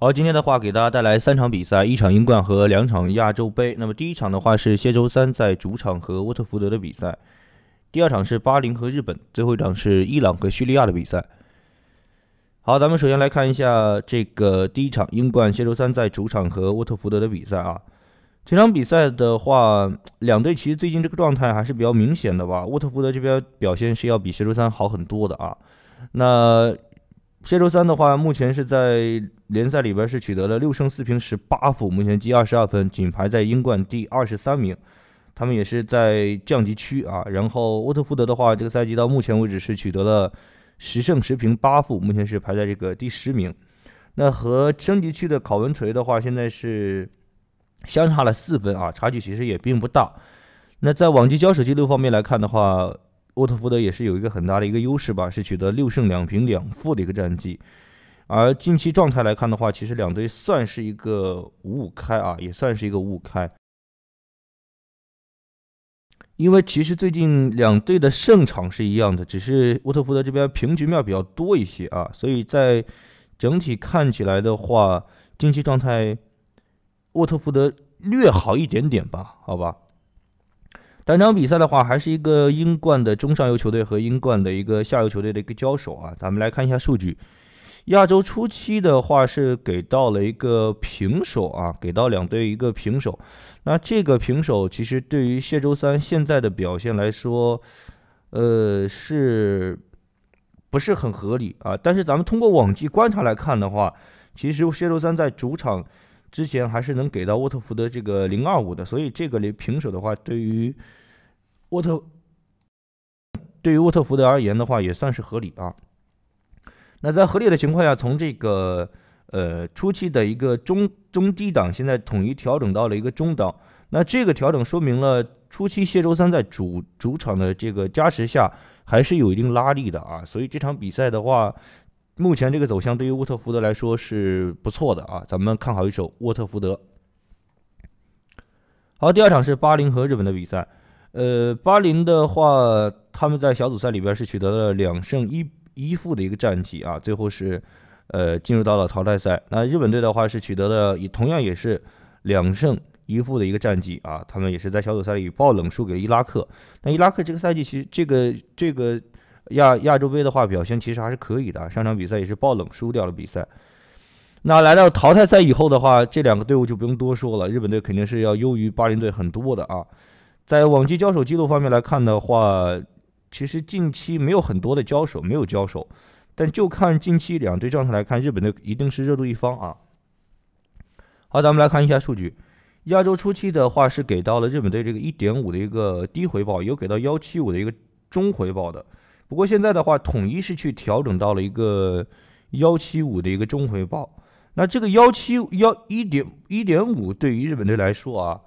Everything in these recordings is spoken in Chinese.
好，今天的话给大家带来三场比赛，一场英冠和两场亚洲杯。那么第一场的话是下周三在主场和沃特福德的比赛，第二场是巴林和日本，最后一场是伊朗和叙利亚的比赛。好，咱们首先来看一下这个第一场英冠，下周三在主场和沃特福德的比赛啊。这场比赛的话，两队其实最近这个状态还是比较明显的吧？沃特福德这边表现是要比下周三好很多的啊。那下周三的话，目前是在联赛里边是取得了六胜四平十八负，目前积二十二分，仅排在英冠第二十三名。他们也是在降级区啊。然后沃特福德的话，这个赛季到目前为止是取得了十胜十平八负，目前是排在这个第十名。那和升级区的考文垂的话，现在是相差了四分啊，差距其实也并不大。那在往绩交手记录方面来看的话，沃特福德也是有一个很大的一个优势吧，是取得六胜两平两负的一个战绩。而近期状态来看的话，其实两队算是一个五五开啊，也算是一个五开。因为其实最近两队的胜场是一样的，只是沃特福德这边平局面比较多一些啊，所以在整体看起来的话，近期状态沃特福德略好一点点吧，好吧。本场比赛的话，还是一个英冠的中上游球队和英冠的一个下游球队的一个交手啊。咱们来看一下数据，亚洲初期的话是给到了一个平手啊，给到两队一个平手。那这个平手其实对于谢周三现在的表现来说，呃，是不是很合理啊？但是咱们通过往绩观察来看的话，其实谢周三在主场。之前还是能给到沃特福德这个零二五的，所以这个平手的话，对于沃特对于沃特福德而言的话，也算是合理啊。那在合理的情况下，从这个呃初期的一个中中低档，现在统一调整到了一个中档。那这个调整说明了初期谢周三在主主场的这个加持下，还是有一定拉力的啊。所以这场比赛的话。目前这个走向对于沃特福德来说是不错的啊，咱们看好一手沃特福德。好，第二场是巴林和日本的比赛。呃，巴林的话，他们在小组赛里边是取得了两胜一一负的一个战绩啊，最后是呃进入到了淘汰赛。那日本队的话是取得了也同样也是两胜一负的一个战绩啊，他们也是在小组赛里爆冷输给伊拉克。那伊拉克这个赛季其实这个这个。亚亚洲杯的话，表现其实还是可以的。上场比赛也是爆冷输掉了比赛。那来到淘汰赛以后的话，这两个队伍就不用多说了。日本队肯定是要优于巴林队很多的啊。在往期交手记录方面来看的话，其实近期没有很多的交手，没有交手。但就看近期两队状态来看，日本队一定是热度一方啊。好，咱们来看一下数据。亚洲初期的话是给到了日本队这个一点五的一个低回报，有给到幺七五的一个中回报的。不过现在的话，统一是去调整到了一个幺七五的一个中回报，那这个幺七幺一点一点五对于日本队来说啊，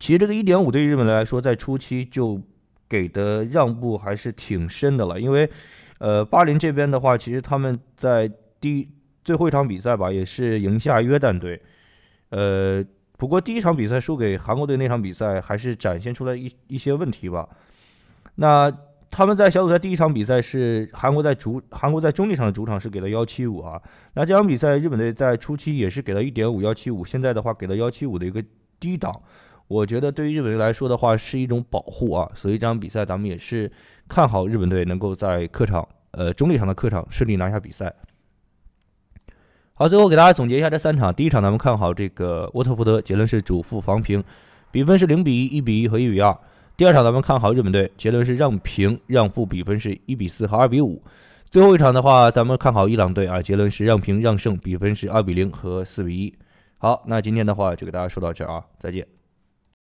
其实这个一点五对于日本来说，在初期就给的让步还是挺深的了，因为，呃，巴林这边的话，其实他们在第最后一场比赛吧，也是赢下约旦队，呃，不过第一场比赛输给韩国队那场比赛，还是展现出来一一些问题吧。那他们在小组赛第一场比赛是韩国在主韩国在中立场的主场是给了幺七五啊，那这场比赛日本队在初期也是给了一点五幺七五，现在的话给到幺七五的一个低档，我觉得对于日本队来说的话是一种保护啊，所以这场比赛咱们也是看好日本队能够在客场呃中立场的客场顺利拿下比赛。好，最后给大家总结一下这三场，第一场咱们看好这个沃特福德，结论是主负防平，比分是零比一、一比一和一比二。第二场咱们看好日本队，结论是让平让负，比分是一比四和二比五。最后一场的话，咱们看好伊朗队啊，结论是让平让胜，比分是二比零和四比一。好，那今天的话就给大家说到这儿啊，再见。